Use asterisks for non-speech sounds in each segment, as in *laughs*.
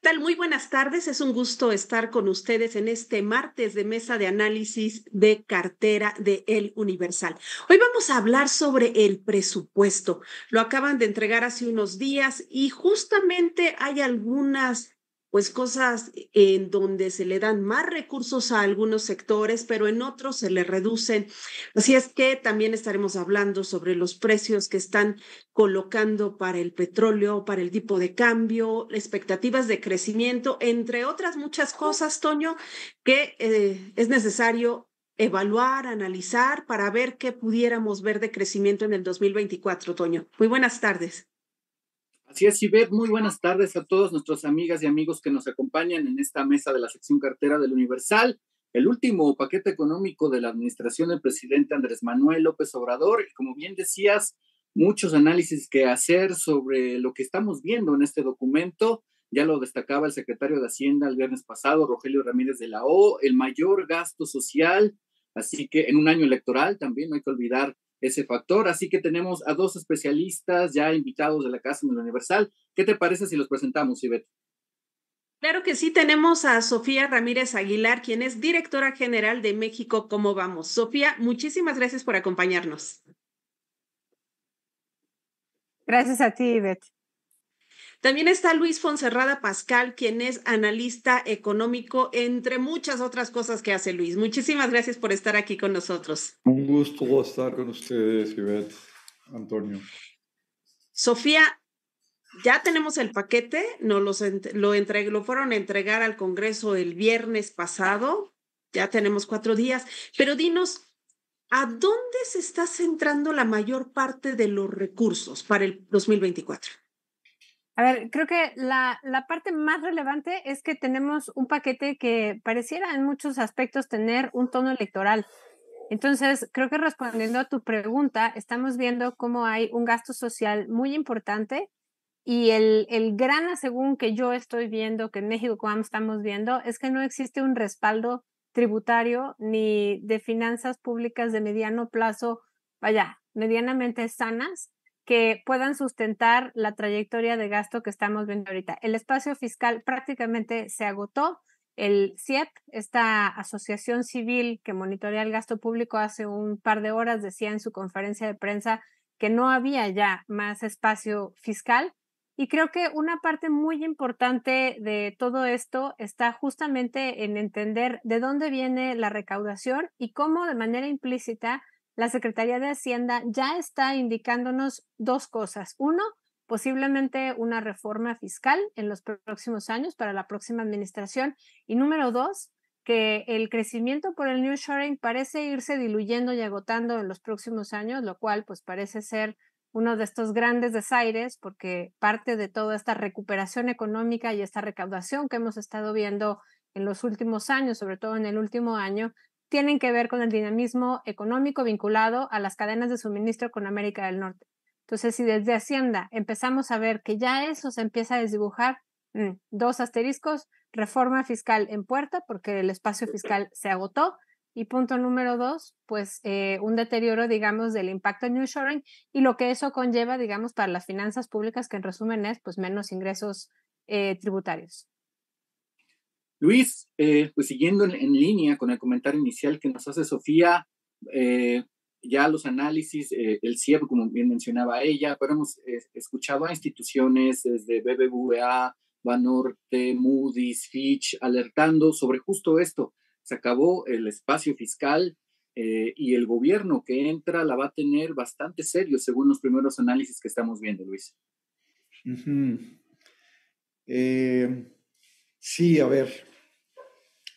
tal? Muy buenas tardes. Es un gusto estar con ustedes en este martes de mesa de análisis de cartera de El Universal. Hoy vamos a hablar sobre el presupuesto. Lo acaban de entregar hace unos días y justamente hay algunas pues cosas en donde se le dan más recursos a algunos sectores, pero en otros se le reducen. Así es que también estaremos hablando sobre los precios que están colocando para el petróleo, para el tipo de cambio, expectativas de crecimiento, entre otras muchas cosas, Toño, que eh, es necesario evaluar, analizar para ver qué pudiéramos ver de crecimiento en el 2024, Toño. Muy buenas tardes. Así es, Ibet, muy buenas tardes a todos nuestros amigas y amigos que nos acompañan en esta mesa de la sección cartera del Universal. El último paquete económico de la administración del presidente Andrés Manuel López Obrador, y como bien decías, muchos análisis que hacer sobre lo que estamos viendo en este documento. Ya lo destacaba el secretario de Hacienda el viernes pasado, Rogelio Ramírez de la O, el mayor gasto social, así que en un año electoral también no hay que olvidar ese factor. Así que tenemos a dos especialistas ya invitados de la Casa Universal. ¿Qué te parece si los presentamos, Ivette? Claro que sí, tenemos a Sofía Ramírez Aguilar, quien es directora general de México. ¿Cómo vamos? Sofía, muchísimas gracias por acompañarnos. Gracias a ti, Ivette. También está Luis Fonserrada Pascal, quien es analista económico, entre muchas otras cosas que hace Luis. Muchísimas gracias por estar aquí con nosotros. Un gusto estar con ustedes, Ivette, Antonio. Sofía, ya tenemos el paquete, nos los lo, lo fueron a entregar al Congreso el viernes pasado, ya tenemos cuatro días, pero dinos, ¿a dónde se está centrando la mayor parte de los recursos para el 2024? A ver, creo que la, parte más relevante es que tenemos un paquete que pareciera en muchos aspectos tener un tono electoral. Entonces, creo que respondiendo a tu pregunta, estamos viendo cómo hay un gasto social muy importante y el, el gran según que yo estoy viendo, que en México estamos viendo, es que no existe un respaldo tributario ni de finanzas públicas de mediano plazo, vaya, medianamente sanas que puedan sustentar la trayectoria de gasto que estamos viendo ahorita. El espacio fiscal prácticamente se agotó. El CIEP, esta asociación civil que monitorea el gasto público, hace un par de horas decía en su conferencia de prensa que no había ya más espacio fiscal. Y creo que una parte muy importante de todo esto está justamente en entender de dónde viene la recaudación y cómo de manera implícita la Secretaría de Hacienda ya está indicándonos dos cosas. Uno, posiblemente una reforma fiscal en los próximos años para la próxima administración. Y número dos, que el crecimiento por el New sharing parece irse diluyendo y agotando en los próximos años, lo cual pues parece ser uno de estos grandes desaires porque parte de toda esta recuperación económica y esta recaudación que hemos estado viendo en los últimos años, sobre todo en el último año, tienen que ver con el dinamismo económico vinculado a las cadenas de suministro con América del Norte. Entonces, si desde Hacienda empezamos a ver que ya eso se empieza a desdibujar, mm, dos asteriscos, reforma fiscal en puerta, porque el espacio fiscal se agotó, y punto número dos, pues eh, un deterioro, digamos, del impacto en nearshoring y lo que eso conlleva, digamos, para las finanzas públicas, que en resumen es, pues, menos ingresos eh, tributarios. Luis, eh, pues siguiendo en, línea con el comentario inicial que nos hace Sofía, eh, ya los análisis, eh, el CIEP, como bien mencionaba ella, pero hemos escuchado a instituciones desde BBVA, Banorte, Moody's, Fitch, alertando sobre justo esto. Se acabó el espacio fiscal y el gobierno que entra la va a tener bastante serio, según los primeros análisis que estamos viendo, Luis. Sí, a ver,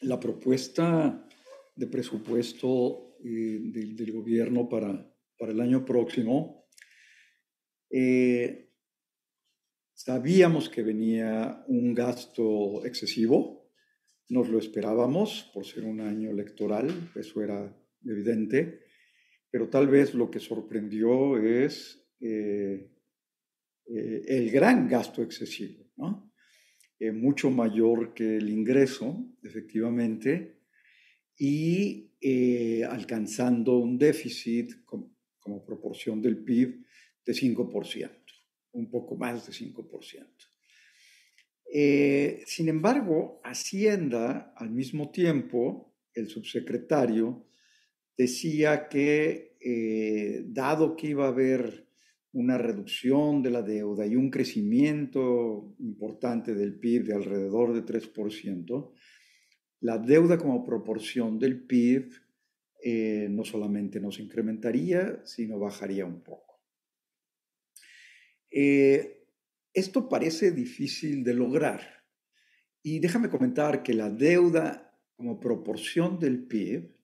la propuesta de presupuesto eh, del, gobierno para, el año próximo, eh, sabíamos que venía un gasto excesivo, nos lo esperábamos por ser un año electoral, eso era evidente, pero tal vez lo que sorprendió es eh, el gran gasto excesivo, ¿no? Eh, mucho mayor que el ingreso, efectivamente, y eh, alcanzando un déficit como, proporción del PIB de 5%, un poco más de 5%. Eh, sin embargo, Hacienda, al mismo tiempo, el subsecretario, decía que dado que iba a haber una reducción de la deuda y un crecimiento importante del PIB de alrededor de 3%, la deuda como proporción del PIB eh, no solamente no se incrementaría, sino bajaría un poco. Eh, esto parece difícil de lograr. Y déjame comentar que la deuda como proporción del PIB,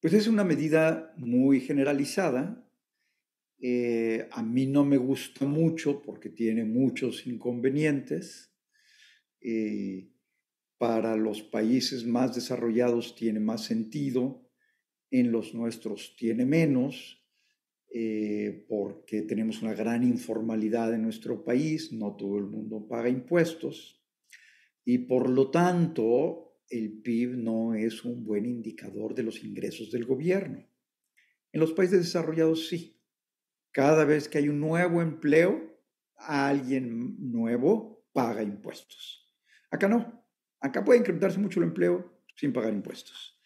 pues es una medida muy generalizada eh, a mí no me gusta mucho porque tiene muchos inconvenientes. Eh, para los países más desarrollados tiene más sentido, en los nuestros tiene menos, eh, porque tenemos una gran informalidad en nuestro país, no todo el mundo paga impuestos, y por lo tanto el PIB no es un buen indicador de los ingresos del gobierno. En los países desarrollados sí, cada vez que hay un nuevo empleo, alguien nuevo paga impuestos. Acá no. Acá puede incrementarse mucho el empleo sin pagar impuestos.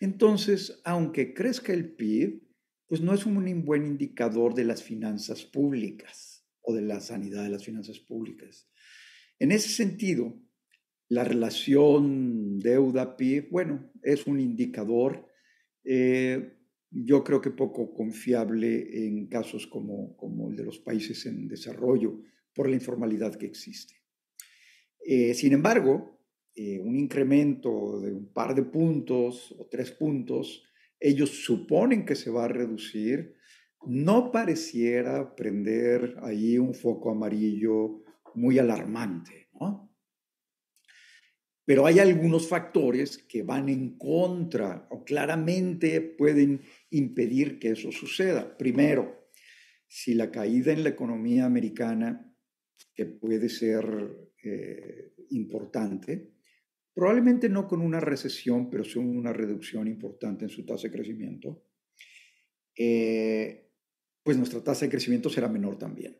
Entonces, aunque crezca el PIB, pues no es un buen indicador de las finanzas públicas o de la sanidad de las finanzas públicas. En ese sentido, la relación deuda-PIB, bueno, es un indicador eh, yo creo que poco confiable en casos como, el de los países en desarrollo por la informalidad que existe. Eh, sin embargo, eh, un incremento de un par de puntos o tres puntos, ellos suponen que se va a reducir, no pareciera prender ahí un foco amarillo muy alarmante. Pero hay algunos factores que van en contra o claramente pueden impedir que eso suceda. Primero, si la caída en la economía americana, que puede ser eh, importante, probablemente no con una recesión, pero sí una reducción importante en su tasa de crecimiento, eh, pues nuestra tasa de crecimiento será menor también.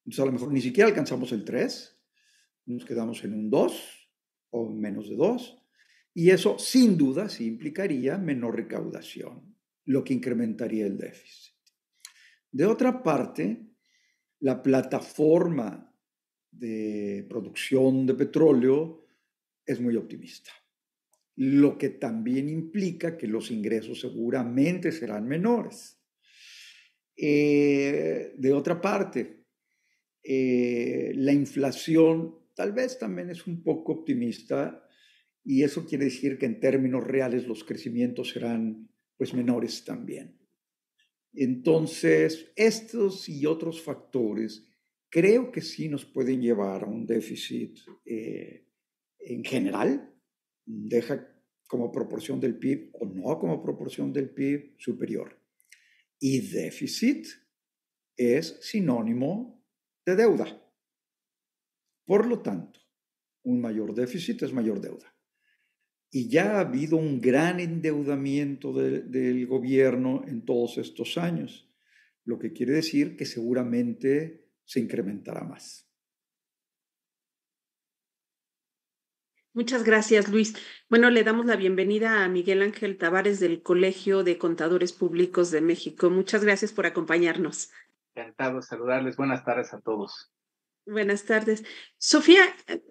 Entonces a lo mejor ni siquiera alcanzamos el 3, nos quedamos en un 2 o menos de dos, y eso sin duda sí implicaría menor recaudación, lo que incrementaría el déficit. De otra parte, la plataforma de producción de petróleo es muy optimista, lo que también implica que los ingresos seguramente serán menores. Eh, de otra parte, eh, la inflación tal vez también es un poco optimista y eso quiere decir que en términos reales los crecimientos serán pues menores también. Entonces, estos y otros factores creo que sí nos pueden llevar a un déficit eh, en general, deja como proporción del PIB o no como proporción del PIB superior. Y déficit es sinónimo de deuda. Por lo tanto, un mayor déficit es mayor deuda. Y ya ha habido un gran endeudamiento del gobierno en todos estos años, lo que quiere decir que seguramente se incrementará más. Muchas gracias, Luis. Bueno, le damos la bienvenida a Miguel Ángel Tavares del Colegio de Contadores Públicos de México. Muchas gracias por acompañarnos. Encantado de saludarles. Buenas tardes a todos. Buenas tardes. Sofía, eh,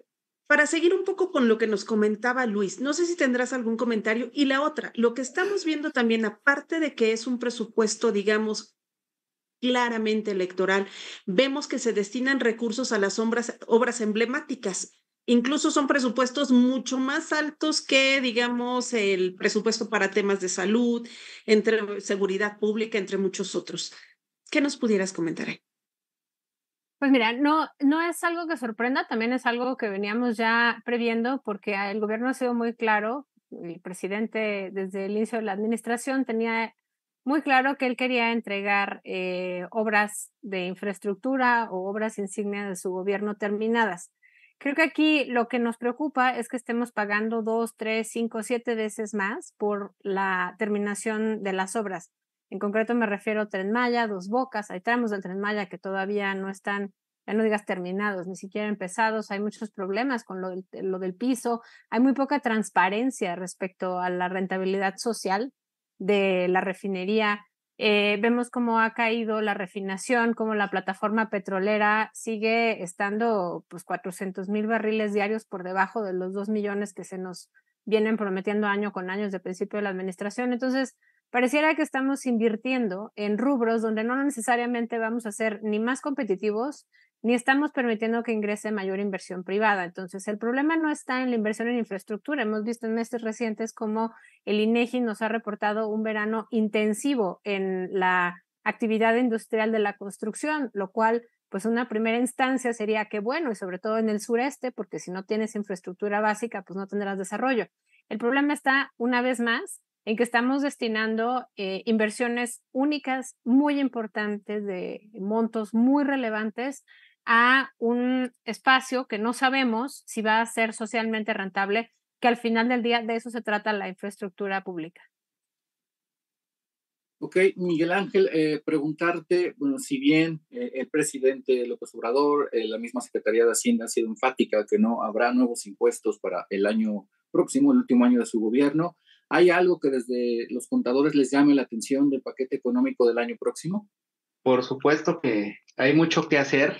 para seguir un poco con lo que nos comentaba Luis, no sé si tendrás algún comentario. Y la otra, lo que estamos viendo también, aparte de que es un presupuesto, digamos, claramente electoral, vemos que se destinan recursos a las obras, obras emblemáticas. Incluso son presupuestos mucho más altos que, digamos, el presupuesto para temas de salud, entre seguridad pública, entre muchos otros. ¿Qué nos pudieras comentar ahí? Pues mira, no, no es algo que sorprenda, también es algo que veníamos ya previendo porque el gobierno ha sido muy claro, el presidente desde el inicio de la administración tenía muy claro que él quería entregar eh, obras de infraestructura o obras insignia de su gobierno terminadas. Creo que aquí lo que nos preocupa es que estemos pagando dos, tres, cinco, siete veces más por la terminación de las obras. En concreto me refiero a Tren Maya, Dos Bocas, hay tramos del Tren Maya que todavía no están, ya no digas terminados, ni siquiera empezados, hay muchos problemas con lo del, piso, hay muy poca transparencia respecto a la rentabilidad social de la refinería. Eh, vemos cómo ha caído la refinación, cómo la plataforma petrolera sigue estando pues 400 mil barriles diarios por debajo de los 2 millones que se nos vienen prometiendo año con año desde el principio de la administración. Entonces, pareciera que estamos invirtiendo en rubros donde no necesariamente vamos a ser ni más competitivos, ni estamos permitiendo que ingrese mayor inversión privada. Entonces, el problema no está en la inversión en infraestructura. Hemos visto en meses recientes cómo el INEGI nos ha reportado un verano intensivo en la actividad industrial de la construcción, lo cual pues una primera instancia sería que bueno, y sobre todo en el sureste, porque si no tienes infraestructura básica, pues no tendrás desarrollo. El problema está, una vez más, en que estamos destinando eh, inversiones únicas muy importantes de montos muy relevantes a un espacio que no sabemos si va a ser socialmente rentable, que al final del día de eso se trata la infraestructura pública. Ok, Miguel Ángel, eh, preguntarte, bueno, si bien eh, el presidente López Obrador, la misma Secretaría de Hacienda ha sido enfática que no habrá nuevos impuestos para el año próximo, el último año de su gobierno, ¿Hay algo que desde los contadores les llame la atención del paquete económico del año próximo? Por supuesto que hay mucho que hacer.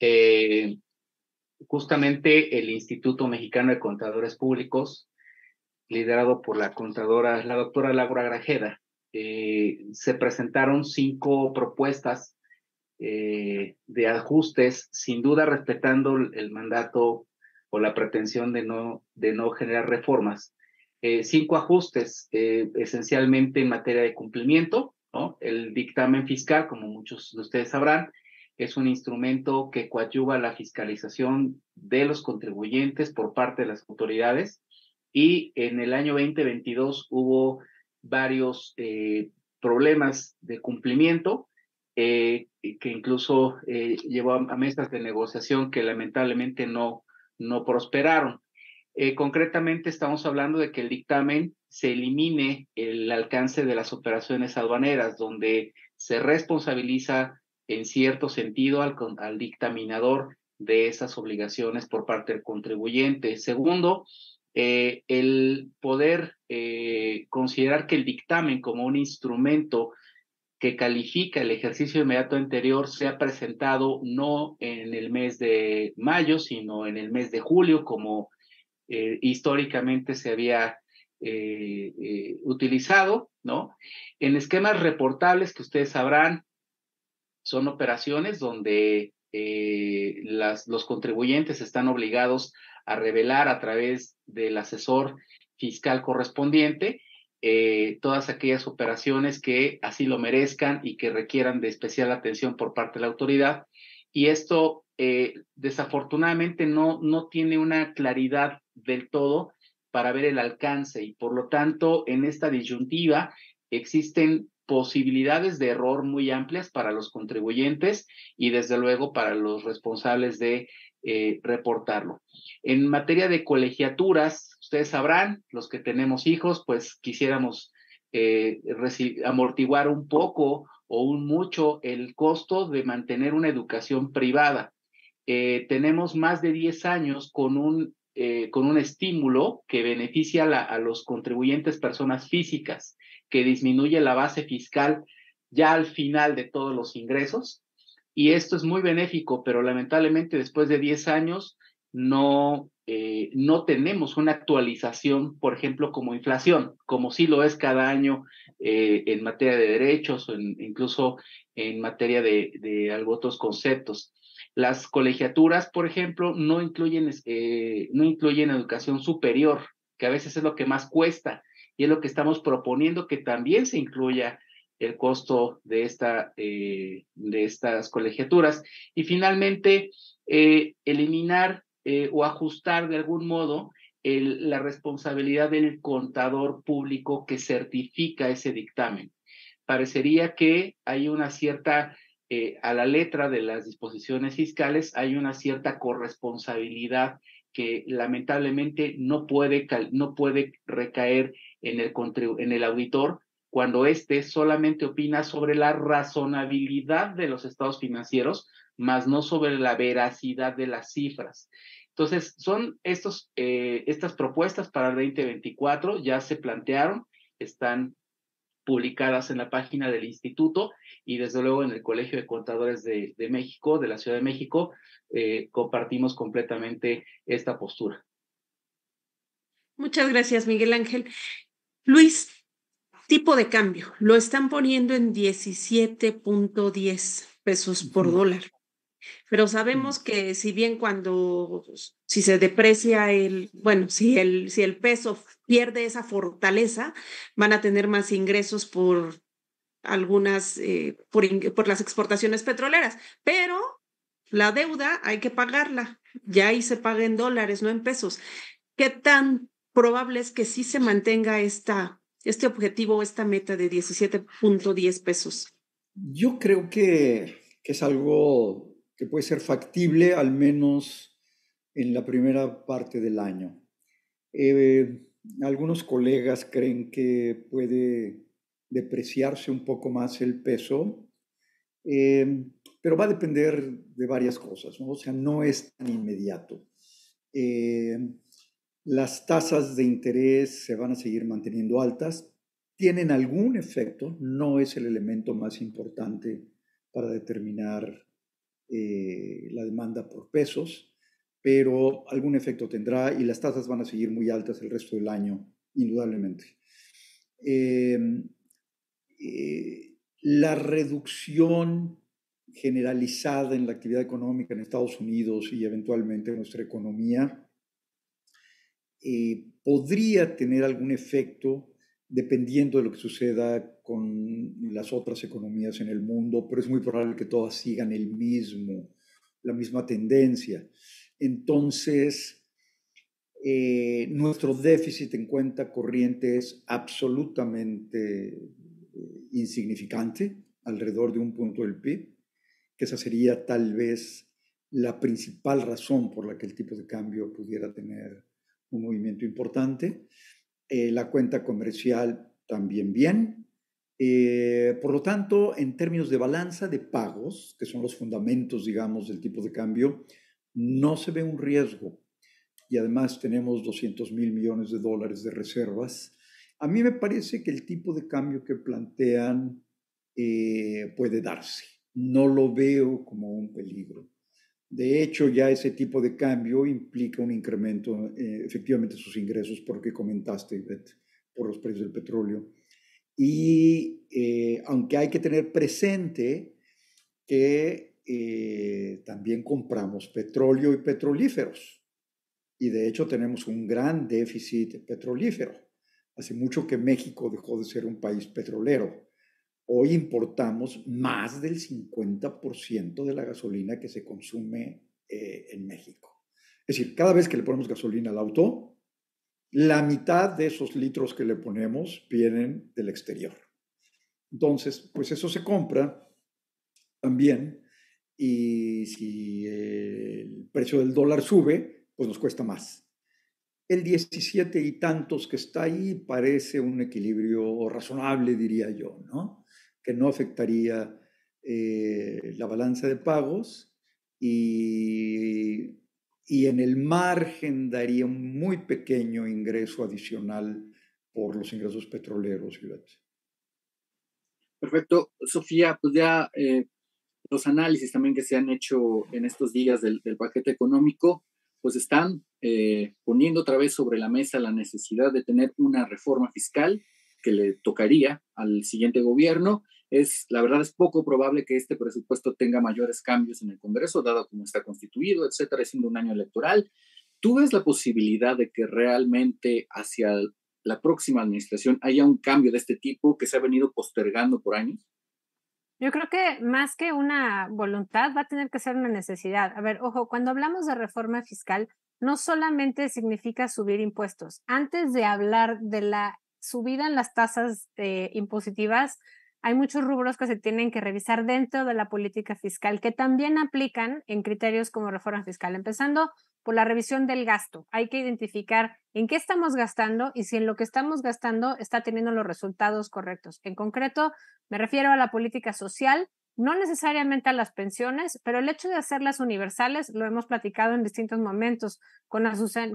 Eh, justamente el Instituto Mexicano de Contadores Públicos, liderado por la contadora, la doctora Laura Grajeda, eh, se presentaron cinco propuestas eh, de ajustes, sin duda respetando el mandato o la pretensión de no, de no generar reformas. Eh, cinco ajustes eh, esencialmente en materia de cumplimiento. ¿no? El dictamen fiscal, como muchos de ustedes sabrán, es un instrumento que coadyuva la fiscalización de los contribuyentes por parte de las autoridades y en el año 2022 hubo varios eh, problemas de cumplimiento que incluso llevó a, mesas de negociación que lamentablemente no, no prosperaron. Eh, concretamente estamos hablando de que el dictamen se elimine el alcance de las operaciones aduaneras, donde se responsabiliza en cierto sentido al, dictaminador de esas obligaciones por parte del contribuyente. Segundo, eh, el poder eh, considerar que el dictamen como un instrumento que califica el ejercicio inmediato anterior sea presentado no en el mes de mayo, sino en el mes de julio, como eh, históricamente se había eh, eh, utilizado, ¿no? En esquemas reportables que ustedes sabrán, son operaciones donde los contribuyentes están obligados a revelar a través del asesor fiscal correspondiente todas aquellas operaciones que así lo merezcan y que requieran de especial atención por parte de la autoridad. Y esto desafortunadamente no, no tiene una claridad del todo para ver el alcance y por lo tanto en esta disyuntiva existen posibilidades de error muy amplias para los contribuyentes y desde luego para los responsables de eh, reportarlo. En materia de colegiaturas, ustedes sabrán, los que tenemos hijos, pues quisiéramos eh, amortiguar un poco o un mucho el costo de mantener una educación privada. Eh, tenemos más de 10 años con un eh, con un estímulo que beneficia a los contribuyentes personas físicas, que disminuye la base fiscal ya al final de todos los ingresos. Y esto es muy benéfico, pero lamentablemente después de 10 años no, eh, no tenemos una actualización, por ejemplo, como inflación, como sí lo es cada año eh, en materia de derechos, o incluso en materia de, de otros conceptos. Las colegiaturas, por ejemplo, no incluyen, eh, no incluyen educación superior, que a veces es lo que más cuesta y es lo que estamos proponiendo que también se incluya el costo de, esta, eh, de estas colegiaturas. Y finalmente, eh, eliminar o ajustar de algún modo la responsabilidad del contador público que certifica ese dictamen. Parecería que hay una cierta eh, a la letra de las disposiciones fiscales hay una cierta corresponsabilidad que lamentablemente no puede, no puede recaer en el, en el auditor cuando éste solamente opina sobre la razonabilidad de los estados financieros, más no sobre la veracidad de las cifras. Entonces, son estos, eh, estas propuestas para el 2024, ya se plantearon, están publicadas en la página del instituto y desde luego en el Colegio de Contadores de, México, de la Ciudad de México, eh, compartimos completamente esta postura. Muchas gracias, Miguel Ángel. Luis, tipo de cambio, lo están poniendo en 17.10 pesos por dólar. Pero sabemos que si bien cuando si se deprecia el, bueno, si el, si el peso pierde esa fortaleza, van a tener más ingresos por algunas, eh, por, las exportaciones petroleras, pero la deuda hay que pagarla, ya ahí se paga en dólares, no en pesos. ¿Qué tan probable es que sí se mantenga esta, este objetivo, esta meta de 17.10 pesos? Yo creo que, que es algo que puede ser factible, al menos en la primera parte del año. Eh, algunos colegas creen que puede depreciarse un poco más el peso, eh, pero va a depender de varias cosas, O sea, no es tan inmediato. Eh, las tasas de interés se van a seguir manteniendo altas, tienen algún efecto, no es el elemento más importante para determinar la demanda por pesos, pero algún efecto tendrá y las tasas van a seguir muy altas el resto del año, indudablemente. Em, eh, la reducción generalizada en la actividad económica en Estados Unidos y eventualmente en nuestra economía eh, podría tener algún efecto dependiendo de lo que suceda con las otras economías en el mundo, pero es muy probable que todas sigan el mismo, la misma tendencia. Entonces, eh, nuestro déficit en cuenta corriente es absolutamente eh, insignificante, alrededor de un punto del PIB, que esa sería tal vez la principal razón por la que el tipo de cambio pudiera tener un movimiento importante. Eh, la cuenta comercial también bien. por lo tanto, en términos de balanza de pagos, que son los fundamentos, digamos, del tipo de cambio, no se ve un riesgo y además tenemos 200 mil millones de dólares de reservas, a mí me parece que el tipo de cambio que plantean eh, puede darse. No lo veo como un peligro. De hecho, ya ese tipo de cambio implica un incremento efectivamente eh, efectivamente sus ingresos, porque comentaste, Ivette, por los precios del petróleo. Y eh, aunque hay que tener presente que eh, también compramos petróleo y petrolíferos. Y de hecho tenemos un gran déficit petrolífero. Hace mucho que México dejó de ser un país petrolero. Hoy importamos más del 50% de la gasolina que se consume eh, en México. Es decir, cada vez que le ponemos gasolina al auto, la mitad de esos litros que le ponemos vienen del exterior. Entonces, pues eso se compra también y si el precio del dólar sube, pues nos cuesta más. El 17 y tantos que está ahí parece un equilibrio razonable, diría yo, ¿no? que no afectaría eh, la balanza de pagos y, y, en el margen daría un muy pequeño ingreso adicional por los ingresos petroleros. Perfecto, Sofía, pues ya eh, los análisis también que se han hecho en estos días del, paquete económico, pues están eh, poniendo otra vez sobre la mesa la necesidad de tener una reforma fiscal que le tocaría al siguiente gobierno. Es, la verdad es poco probable que este presupuesto tenga mayores cambios en el Congreso, dado cómo está constituido, etcétera, siendo un año electoral. ¿Tú ves la posibilidad de que realmente hacia la próxima administración haya un cambio de este tipo que se ha venido postergando por años? Yo creo que más que una voluntad va a tener que ser una necesidad. A ver, ojo, cuando hablamos de reforma fiscal, no solamente significa subir impuestos. Antes de hablar de la subida en las tasas eh, impositivas, hay muchos rubros que se tienen que revisar dentro de la política fiscal que también aplican en criterios como reforma fiscal, empezando por la revisión del gasto. Hay que identificar en qué estamos gastando y si en lo que estamos gastando está teniendo los resultados correctos. En concreto, me refiero a la política social, no necesariamente a las pensiones, pero el hecho de hacerlas universales, lo hemos platicado en distintos momentos con,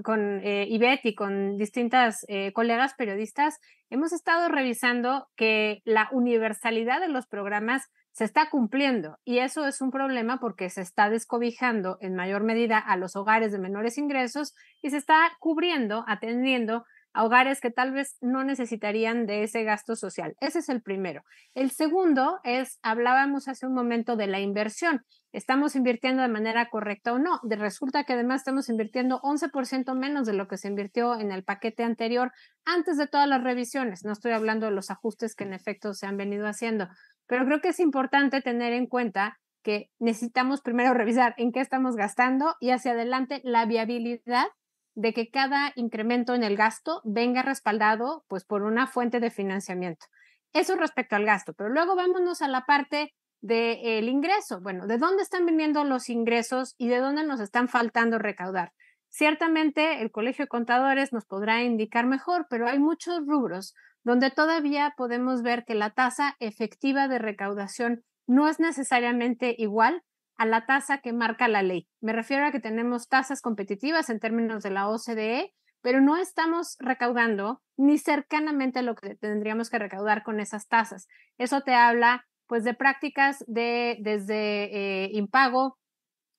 con eh, y con distintas eh, colegas periodistas, hemos estado revisando que la universalidad de los programas se está cumpliendo y eso es un problema porque se está descobijando en mayor medida a los hogares de menores ingresos y se está cubriendo, atendiendo a hogares que tal vez no necesitarían de ese gasto social. Ese es el primero. El segundo es, hablábamos hace un momento de la inversión. ¿Estamos invirtiendo de manera correcta o no? De, resulta que además estamos invirtiendo 11% menos de lo que se invirtió en el paquete anterior antes de todas las revisiones. No estoy hablando de los ajustes que en efecto se han venido haciendo pero creo que es importante tener en cuenta que necesitamos primero revisar en qué estamos gastando y hacia adelante la viabilidad de que cada incremento en el gasto venga respaldado pues por una fuente de financiamiento. Eso respecto al gasto, pero luego vámonos a la parte del ingreso. Bueno, ¿de dónde están viniendo los ingresos y de dónde nos están faltando recaudar? Ciertamente el Colegio de Contadores nos podrá indicar mejor, pero hay muchos rubros donde todavía podemos ver que la tasa efectiva de recaudación no es necesariamente igual a la tasa que marca la ley. Me refiero a que tenemos tasas competitivas en términos de la OCDE, pero no estamos recaudando ni cercanamente lo que tendríamos que recaudar con esas tasas. Eso te habla pues de prácticas de desde eh, impago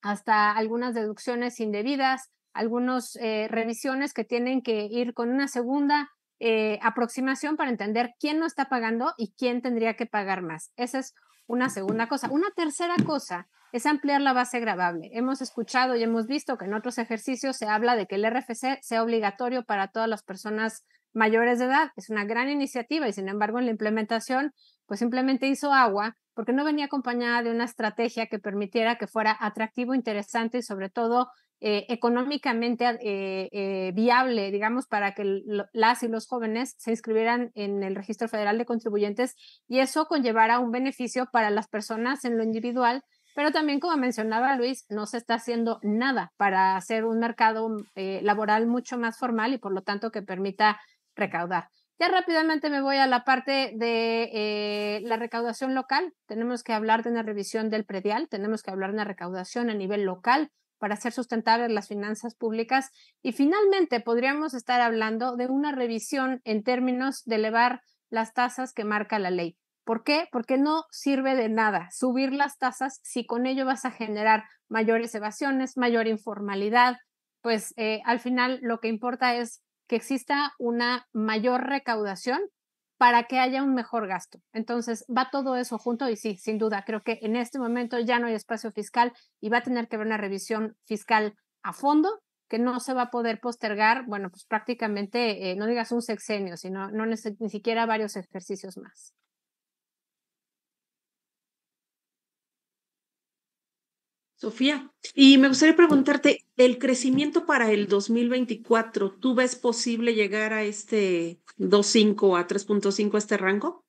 hasta algunas deducciones indebidas, algunas eh, revisiones que tienen que ir con una segunda eh, aproximación para entender quién no está pagando y quién tendría que pagar más. Esa es una segunda cosa. Una tercera cosa es ampliar la base grabable. Hemos escuchado y hemos visto que en otros ejercicios se habla de que el RFC sea obligatorio para todas las personas mayores de edad. Es una gran iniciativa y sin embargo en la implementación pues simplemente hizo agua porque no venía acompañada de una estrategia que permitiera que fuera atractivo, interesante y sobre todo eh, económicamente eh, eh, viable, digamos, para que las y los jóvenes se inscribieran en el Registro Federal de Contribuyentes y eso conllevará un beneficio para las personas en lo individual, pero también, como mencionaba Luis, no se está haciendo nada para hacer un mercado laboral mucho más formal y por lo tanto que permita recaudar. Ya rápidamente me voy a la parte de la recaudación local. Tenemos que hablar de una revisión del predial, tenemos que hablar de una recaudación a nivel local, para hacer sustentables las finanzas públicas. Y finalmente, podríamos estar hablando de una revisión en términos de elevar las tasas que marca la ley. ¿Por qué? Porque no sirve de nada subir las tasas si con ello vas a generar mayores evasiones, mayor informalidad. Pues eh, al final lo que importa es que exista una mayor recaudación para que haya un mejor gasto. Entonces, va todo eso junto y sí, sin duda, creo que en este momento ya no hay espacio fiscal y va a tener que haber una revisión fiscal a fondo que no se va a poder postergar, bueno, pues prácticamente, eh, no digas un sexenio, sino ni siquiera varios ejercicios más. Sofía, y me gustaría preguntarte, el crecimiento para el 2024, ¿tú ves posible llegar a este 2.5 a 3.5 este rango?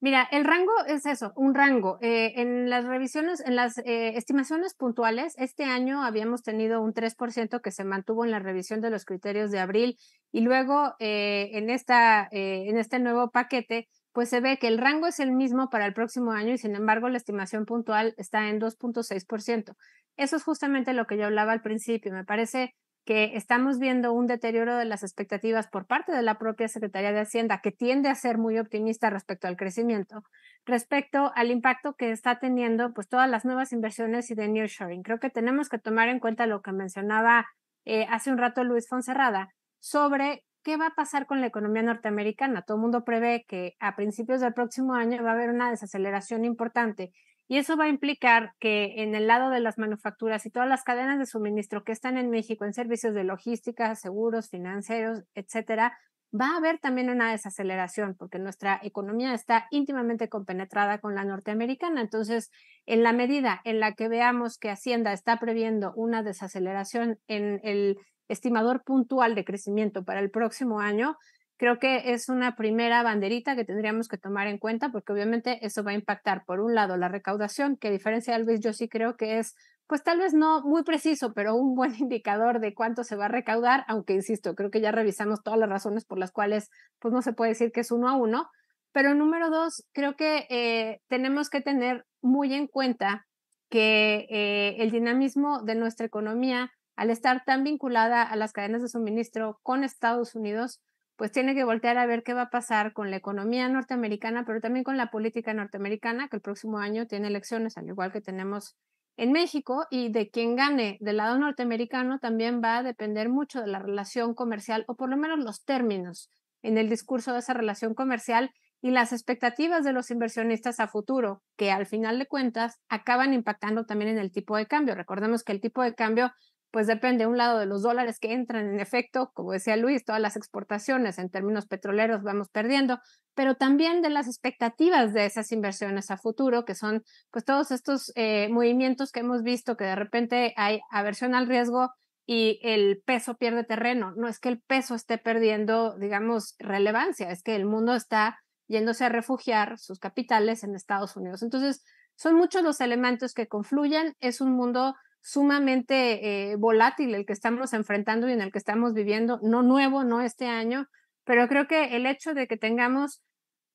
Mira, el rango es eso, un rango. Eh, en las revisiones, en las eh, estimaciones puntuales, este año habíamos tenido un 3% que se mantuvo en la revisión de los criterios de abril y luego eh, en, esta, en este nuevo paquete pues se ve que el rango es el mismo para el próximo año y sin embargo la estimación puntual está en 2.6%. Eso es justamente lo que yo hablaba al principio. Me parece que estamos viendo un deterioro de las expectativas por parte de la propia Secretaría de Hacienda, que tiende a ser muy optimista respecto al crecimiento, respecto al impacto que está teniendo pues todas las nuevas inversiones y de nearshoring. Creo que tenemos que tomar en cuenta lo que mencionaba eh, hace un rato Luis Fonserrada sobre ¿qué va a pasar con la economía norteamericana? Todo el mundo prevé que a principios del próximo año va a haber una desaceleración importante y eso va a implicar que en el lado de las manufacturas y todas las cadenas de suministro que están en México en servicios de logística, seguros, financieros, etcétera, va a haber también una desaceleración porque nuestra economía está íntimamente compenetrada con la norteamericana. Entonces, en la medida en la que veamos que Hacienda está previendo una desaceleración en el estimador puntual de crecimiento para el próximo año, creo que es una primera banderita que tendríamos que tomar en cuenta porque obviamente eso va a impactar, por un lado, la recaudación, que a diferencia de Alves yo sí creo que es, pues tal vez no muy preciso, pero un buen *laughs* indicador de cuánto se va a recaudar, aunque insisto, creo que ya revisamos todas las razones por las cuales pues no se puede decir que es uno a uno. Pero número dos, creo que eh, tenemos que tener muy en cuenta que eh, el dinamismo de nuestra economía al estar tan vinculada a las cadenas de suministro con Estados Unidos, pues tiene que voltear a ver qué va a pasar con la economía norteamericana, pero también con la política norteamericana, que el próximo año tiene elecciones, al igual que tenemos en México, y de quien gane del lado norteamericano también va a depender mucho de la relación comercial, o por lo menos los términos en el discurso de esa relación comercial y las expectativas de los inversionistas a futuro, que al final de cuentas acaban impactando también en el tipo de cambio. Recordemos que el tipo de cambio pues depende un lado de los dólares que entran en efecto, como decía Luis, todas las exportaciones en términos petroleros vamos perdiendo, pero también de las expectativas de esas inversiones a futuro, que son pues todos estos eh, movimientos que hemos visto que de repente hay aversión al riesgo y el peso pierde terreno. No es que el peso esté perdiendo, digamos, relevancia, es que el mundo está yéndose a refugiar sus capitales en Estados Unidos. Entonces, son muchos los elementos que confluyen, es un mundo sumamente eh, volátil el que estamos enfrentando y en el que estamos viviendo, no nuevo, no este año, pero creo que el hecho de que tengamos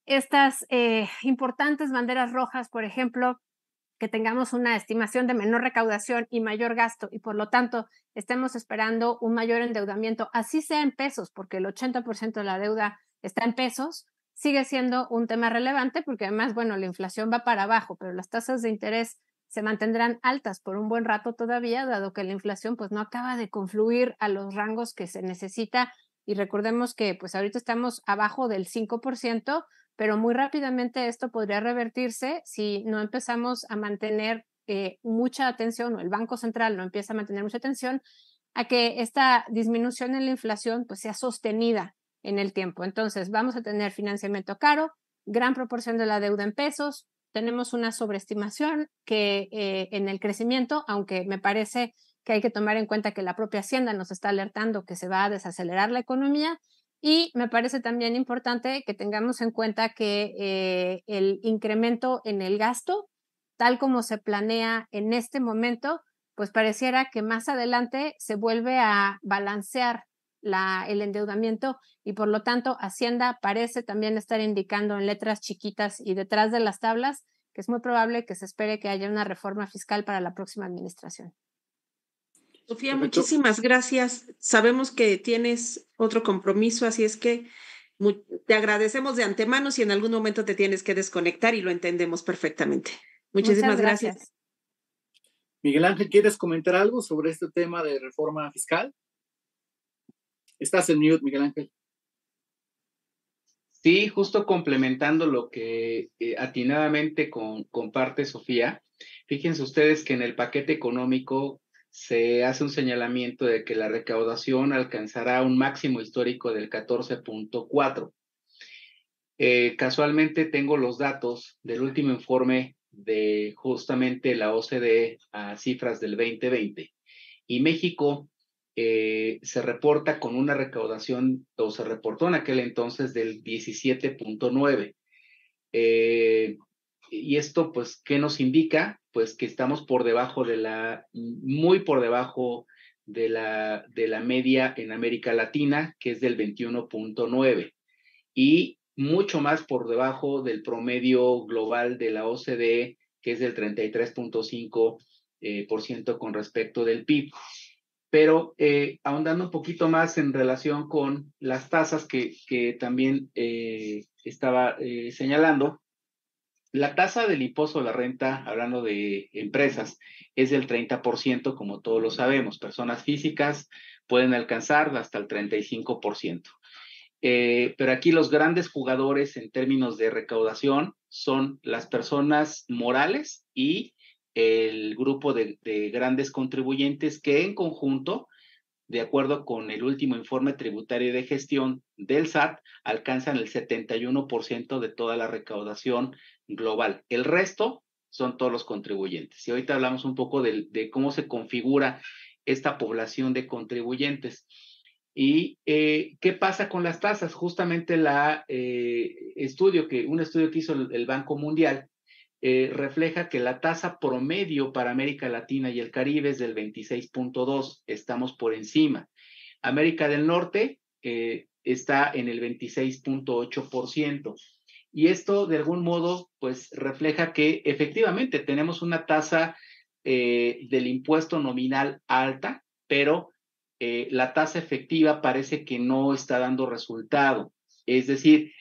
estas eh, importantes banderas rojas, por ejemplo, que tengamos una estimación de menor recaudación y mayor gasto y por lo tanto estemos esperando un mayor endeudamiento, así sea en pesos, porque el 80% de la deuda está en pesos, sigue siendo un tema relevante porque además, bueno, la inflación va para abajo, pero las tasas de interés se mantendrán altas por un buen rato todavía, dado que la inflación pues no acaba de confluir a los rangos que se necesita. Y recordemos que pues ahorita estamos abajo del 5%, pero muy rápidamente esto podría revertirse si no empezamos a mantener eh, mucha atención o el Banco Central no empieza a mantener mucha atención a que esta disminución en la inflación pues sea sostenida en el tiempo. Entonces vamos a tener financiamiento caro, gran proporción de la deuda en pesos, tenemos una sobreestimación que eh, en el crecimiento, aunque me parece que hay que tomar en cuenta que la propia Hacienda nos está alertando que se va a desacelerar la economía, y me parece también importante que tengamos en cuenta que eh, el incremento en el gasto, tal como se planea en este momento, pues pareciera que más adelante se vuelve a balancear el endeudamiento y por lo tanto Hacienda parece también estar indicando en letras chiquitas y detrás de las tablas que es muy probable que se espere que haya una reforma fiscal para la próxima administración. Sofía, muchísimas gracias. Sabemos que tienes otro compromiso, así es que te agradecemos de antemano si en algún momento te tienes que desconectar y lo entendemos perfectamente. Muchísimas gracias. Miguel Ángel, ¿quieres comentar algo sobre este tema de reforma fiscal? Estás en mute, Miguel Ángel. Sí, justo complementando lo que eh, atinadamente comparte Sofía, fíjense ustedes que en el paquete económico se hace un señalamiento de que la recaudación alcanzará un máximo histórico del 14.4. Eh, casualmente tengo los datos del último informe de justamente la OCDE a cifras del 2020 y México eh, se reporta con una recaudación, o se reportó en aquel entonces, del 17.9. Eh, y esto, pues, ¿qué nos indica? Pues que estamos por debajo de la, muy por debajo de la, de la media en América Latina, que es del 21.9, y mucho más por debajo del promedio global de la OCDE, que es del 33.5% eh, con respecto del PIB pero eh, ahondando un poquito más en relación con las tasas que, también eh, estaba eh, señalando, la tasa del impuesto a la renta, hablando de empresas, es del 30%, como todos lo sabemos. Personas físicas pueden alcanzar hasta el 35%. pero aquí los grandes jugadores en términos de recaudación son las personas morales y el grupo de, grandes contribuyentes que en conjunto, de acuerdo con el último informe tributario de gestión del SAT, alcanzan el 71% de toda la recaudación global. El resto son todos los contribuyentes. Y ahorita hablamos un poco de, cómo se configura esta población de contribuyentes. ¿Y eh, qué pasa con las tasas? Justamente la eh, estudio que, un estudio que hizo el Banco Mundial eh, refleja que la tasa promedio para América Latina y el Caribe es del 26.2, estamos por encima. América del Norte eh, está en el 26.8%. Y esto, de algún modo, pues refleja que efectivamente tenemos una tasa eh, del impuesto nominal alta, pero la tasa efectiva parece que no está dando resultado. Es decir,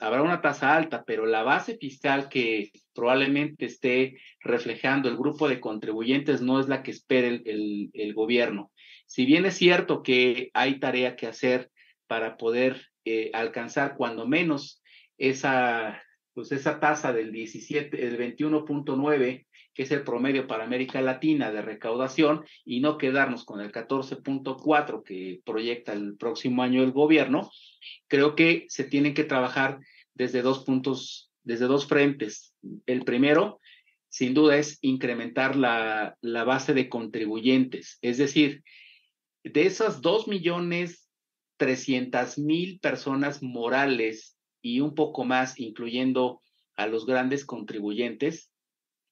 habrá una tasa alta, pero la base fiscal que probablemente esté reflejando el grupo de contribuyentes no es la que espera el, gobierno. Si bien es cierto que hay tarea que hacer para poder eh, alcanzar cuando menos esa, pues esa tasa del del 21.9, que es el promedio para América Latina de recaudación, y no quedarnos con el 14.4 que proyecta el próximo año el gobierno, Creo que se tienen que trabajar desde dos puntos, desde dos frentes. El primero, sin duda, es incrementar la, base de contribuyentes, es decir, de esas dos millones trescientas personas morales y un poco más, incluyendo a los grandes contribuyentes,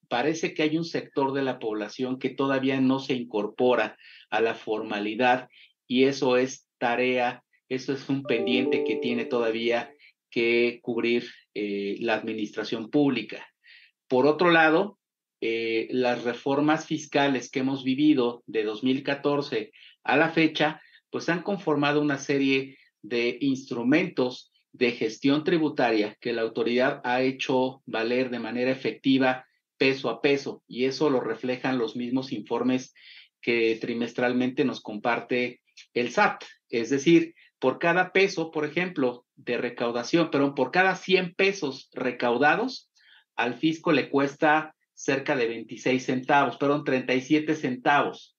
parece que hay un sector de la población que todavía no se incorpora a la formalidad y eso es tarea eso es un pendiente que tiene todavía que cubrir eh, la administración pública. Por otro lado, eh, las reformas fiscales que hemos vivido de 2014 a la fecha, pues han conformado una serie de instrumentos de gestión tributaria que la autoridad ha hecho valer de manera efectiva peso a peso y eso lo reflejan los mismos informes que trimestralmente nos comparte el SAT. Es decir, por cada peso, por ejemplo, de recaudación, pero por cada 100 pesos recaudados, al fisco le cuesta cerca de 26 centavos, perdón, 37 centavos.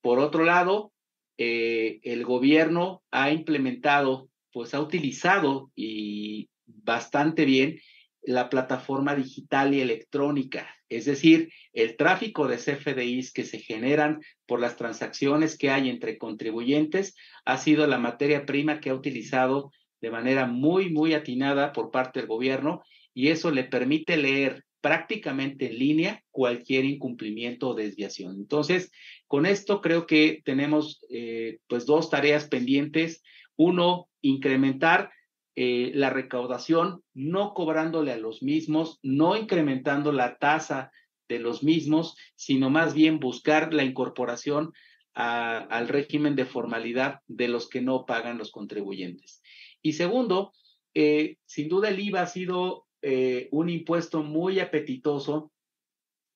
Por otro lado, eh, el gobierno ha implementado, pues ha utilizado y bastante bien la plataforma digital y electrónica, es decir, el tráfico de CFDIs que se generan por las transacciones que hay entre contribuyentes ha sido la materia prima que ha utilizado de manera muy, muy atinada por parte del gobierno y eso le permite leer prácticamente en línea cualquier incumplimiento o desviación. Entonces, con esto creo que tenemos eh, pues dos tareas pendientes. Uno, incrementar eh, la recaudación, no cobrándole a los mismos, no incrementando la tasa de los mismos, sino más bien buscar la incorporación al régimen de formalidad de los que no pagan los contribuyentes. Y segundo, eh, sin duda el IVA ha sido eh, un impuesto muy apetitoso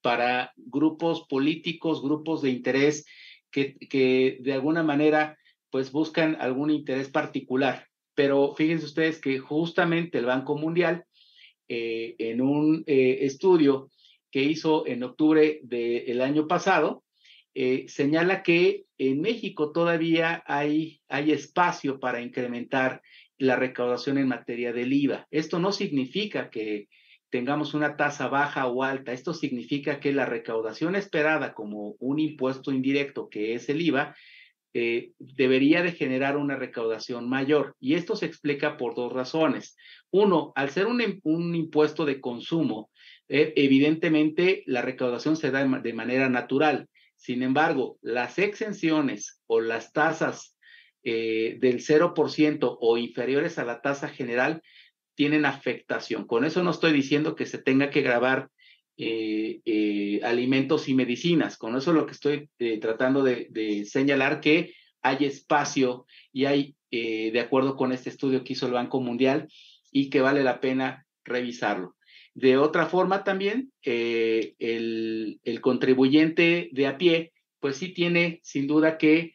para grupos políticos, grupos de interés que, que de alguna manera pues buscan algún interés particular. Pero fíjense ustedes que justamente el Banco Mundial, eh, en un eh, estudio que hizo en octubre del año pasado, eh, señala que en México todavía hay, hay espacio para incrementar la recaudación en materia del IVA. Esto no significa que tengamos una tasa baja o alta. Esto significa que la recaudación esperada como un impuesto indirecto, que es el IVA, eh, debería de generar una recaudación mayor. Y esto se explica por dos razones. Uno, al ser un, impuesto de consumo, eh, evidentemente la recaudación se da de manera natural. Sin embargo, las exenciones o las tasas eh, del 0% o inferiores a la tasa general tienen afectación. Con eso no estoy diciendo que se tenga que grabar eh, eh, alimentos y medicinas. Con eso es lo que estoy eh, tratando de, señalar que hay espacio y hay, de acuerdo con este estudio que hizo el Banco Mundial, y que vale la pena revisarlo. De otra forma también, el, contribuyente de a pie, pues sí tiene sin duda que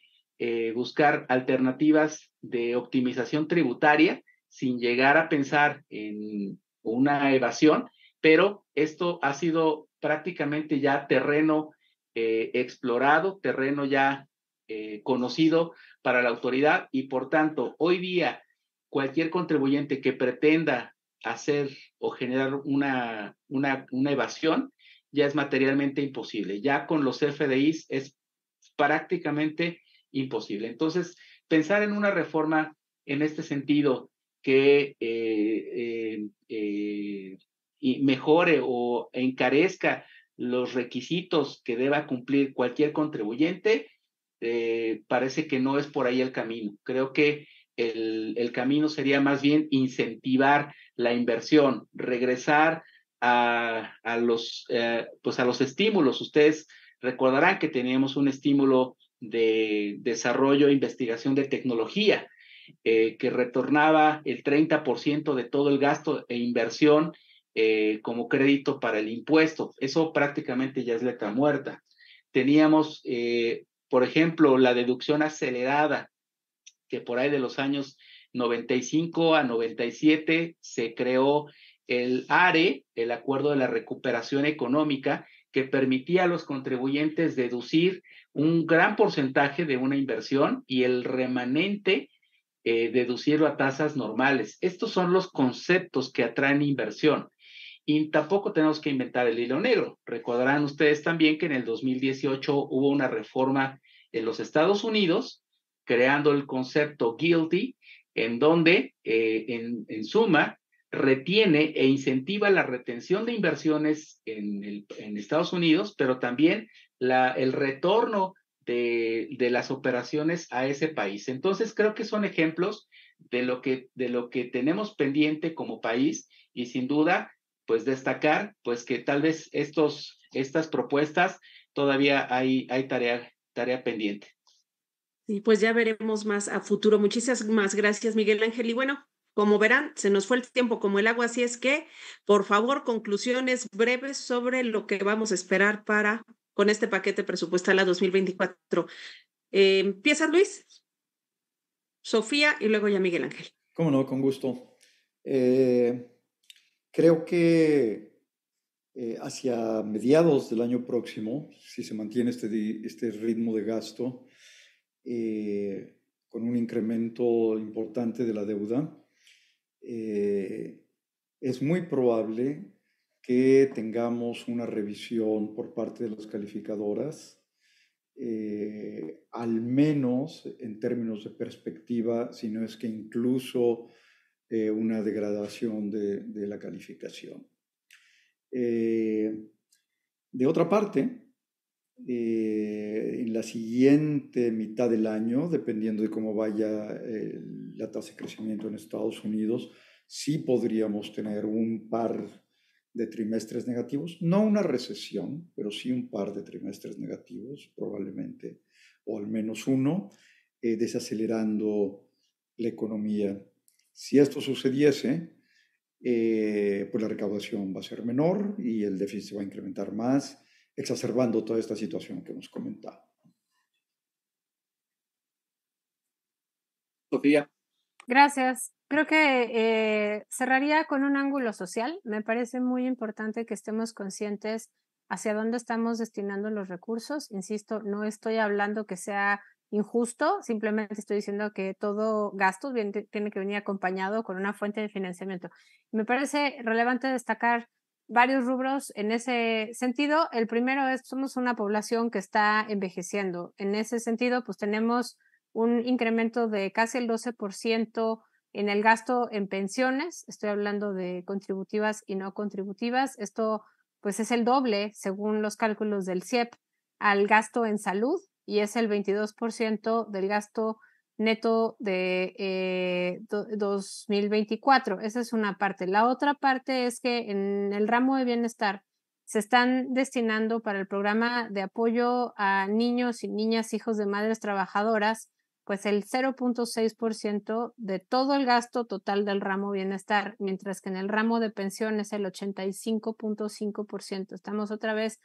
buscar alternativas de optimización tributaria sin llegar a pensar en una evasión, pero esto ha sido prácticamente ya terreno eh, explorado, terreno ya eh, conocido para la autoridad y por tanto, hoy día cualquier contribuyente que pretenda hacer o generar una, una, evasión ya es materialmente imposible. Ya con los FDIs es prácticamente imposible. Entonces, pensar en una reforma en este sentido que eh, y mejore o encarezca los requisitos que deba cumplir cualquier contribuyente, eh, parece que no es por ahí el camino. Creo que el, camino sería más bien incentivar la inversión, regresar a, los, eh, pues a los estímulos. Ustedes recordarán que teníamos un estímulo de desarrollo e investigación de tecnología eh, que retornaba el 30% de todo el gasto e inversión eh, como crédito para el impuesto. Eso prácticamente ya es letra muerta. Teníamos, eh, por ejemplo, la deducción acelerada, que por ahí de los años 95 a 97 se creó el ARE, el Acuerdo de la Recuperación Económica, que permitía a los contribuyentes deducir un gran porcentaje de una inversión y el remanente eh, deducirlo a tasas normales. Estos son los conceptos que atraen inversión. Y tampoco tenemos que inventar el hilo negro. Recordarán ustedes también que en el 2018 hubo una reforma en los Estados Unidos creando el concepto guilty, en donde, eh, en, suma, retiene e incentiva la retención de inversiones en, Estados Unidos, pero también el retorno de, las operaciones a ese país. Entonces, creo que son ejemplos de lo que, de lo que tenemos pendiente como país y sin duda pues destacar, pues que tal vez estos, estas propuestas todavía hay, hay tarea, tarea pendiente. Y pues ya veremos más a futuro. Muchísimas más gracias, Miguel Ángel. Y bueno, como verán, se nos fue el tiempo como el agua, así es que, por favor, conclusiones breves sobre lo que vamos a esperar para con este paquete presupuestal a 2024. Eh, empieza Luis, Sofía y luego ya Miguel Ángel. Cómo no, con gusto. Eh, Creo que eh, hacia mediados del año próximo, si se mantiene este, este ritmo de gasto, eh, con un incremento importante de la deuda, eh, es muy probable que tengamos una revisión por parte de las calificadoras, al menos en términos de perspectiva, si no es que incluso eh, una degradación de, la calificación. Eh, de otra parte, eh, en la siguiente mitad del año, dependiendo de cómo vaya la tasa de crecimiento en Estados Unidos, sí podríamos tener un par de trimestres negativos, no una recesión, pero sí un par de trimestres negativos probablemente, o al menos uno, desacelerando la economía si esto sucediese, eh, pues la recaudación va a ser menor y el déficit va a incrementar más, exacerbando toda esta situación que hemos comentado. Sofía. Gracias. Creo que eh, cerraría con un ángulo social. Me parece muy importante que estemos conscientes hacia dónde estamos destinando los recursos. Insisto, no estoy hablando que sea injusto, simplemente estoy diciendo que todo gasto tiene que venir acompañado con una fuente de financiamiento. Me parece relevante destacar varios rubros en ese sentido. El primero es, somos una población que está envejeciendo. En ese sentido, pues tenemos un incremento de casi el 12% en el gasto en pensiones. Estoy hablando de contributivas y no contributivas. Esto pues es el doble, según los cálculos del CIEP, al gasto en salud, y es el 22% del gasto neto de 2024. Eh, Esa es una parte. La otra parte es que en el ramo de bienestar se están destinando para el programa de apoyo a niños y niñas hijos de madres trabajadoras, pues el 0.6% de todo el gasto total del ramo bienestar, mientras que en el ramo de pensiones el 85.5%. Estamos otra vez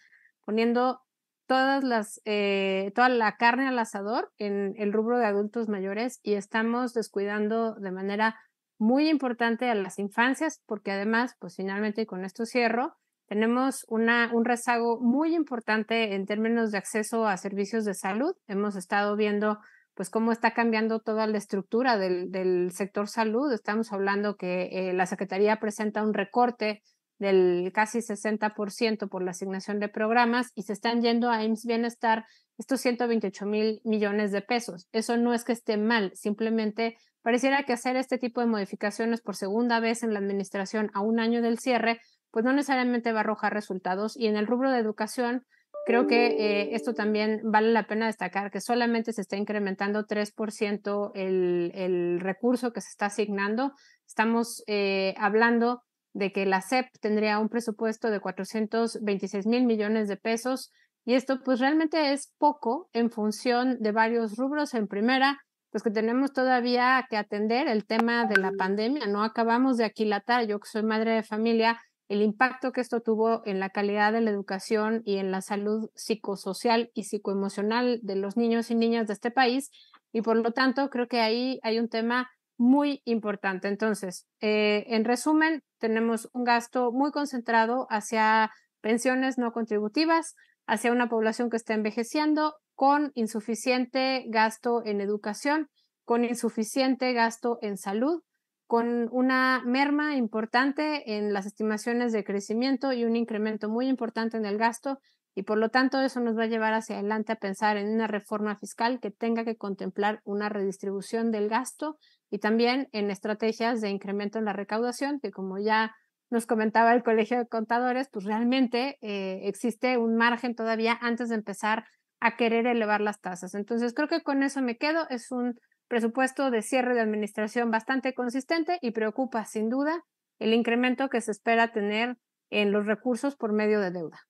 poniendo todas las, eh, toda la carne al asador en el rubro de adultos mayores y estamos descuidando de manera muy importante a las infancias, porque además, pues finalmente, con esto cierro, tenemos una, un rezago muy importante en términos de acceso a servicios de salud. Hemos estado viendo pues cómo está cambiando toda la estructura del, sector salud. Estamos hablando que eh, la Secretaría presenta un recorte del casi 60% por la asignación de programas y se están yendo a IMSS Bienestar estos 128 mil millones de pesos. Eso no es que esté mal, simplemente pareciera que hacer este tipo de modificaciones por segunda vez en la administración a un año del cierre, pues no necesariamente va a arrojar resultados. Y en el rubro de educación, creo que eh, esto también vale la pena destacar, que solamente se está incrementando 3% el, el recurso que se está asignando. Estamos eh, hablando de que la SEP tendría un presupuesto de 426 mil millones de pesos y esto pues realmente es poco en función de varios rubros. En primera, pues que tenemos todavía que atender el tema de la pandemia, no acabamos de aquilatar, yo que soy madre de familia, el impacto que esto tuvo en la calidad de la educación y en la salud psicosocial y psicoemocional de los niños y niñas de este país. Y por lo tanto, creo que ahí hay un tema muy importante. Entonces, eh, en resumen, tenemos un gasto muy concentrado hacia pensiones no contributivas, hacia una población que está envejeciendo con insuficiente gasto en educación, con insuficiente gasto en salud, con una merma importante en las estimaciones de crecimiento y un incremento muy importante en el gasto. Y por lo tanto, eso nos va a llevar hacia adelante a pensar en una reforma fiscal que tenga que contemplar una redistribución del gasto y también en estrategias de incremento en la recaudación, que como ya nos comentaba el Colegio de Contadores, pues realmente eh, existe un margen todavía antes de empezar a querer elevar las tasas. Entonces, creo que con eso me quedo. Es un presupuesto de cierre de administración bastante consistente y preocupa sin duda el incremento que se espera tener en los recursos por medio de deuda.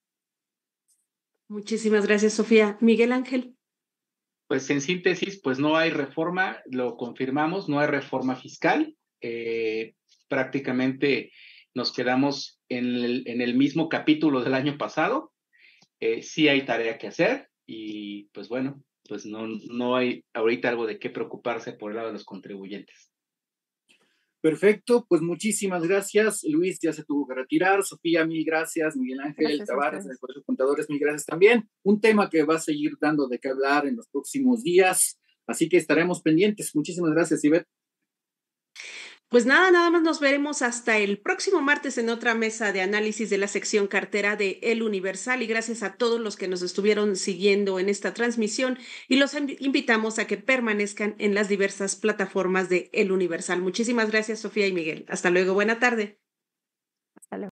Muchísimas gracias, Sofía. Miguel Ángel pues en síntesis, pues no hay reforma, lo confirmamos, no hay reforma fiscal. Eh, prácticamente nos quedamos en el, mismo capítulo del año pasado. Eh, sí hay tarea que hacer y pues bueno, pues no, no hay ahorita algo de qué preocuparse por el lado de los contribuyentes. Perfecto, pues muchísimas gracias. Luis ya se tuvo que retirar. Sofía, mil gracias. Miguel Ángel Tavares, el Contadores, mil gracias también. Un tema que va a seguir dando de qué hablar en los próximos días, así que estaremos pendientes. Muchísimas gracias, Ivette. Pues nada, nada más nos veremos hasta el próximo martes en otra mesa de análisis de la sección cartera de El Universal y gracias a todos los que nos estuvieron siguiendo en esta transmisión y los invitamos a que permanezcan en las diversas plataformas de El Universal. Muchísimas gracias, Sofía y Miguel. Hasta luego, buena tarde. Hasta luego.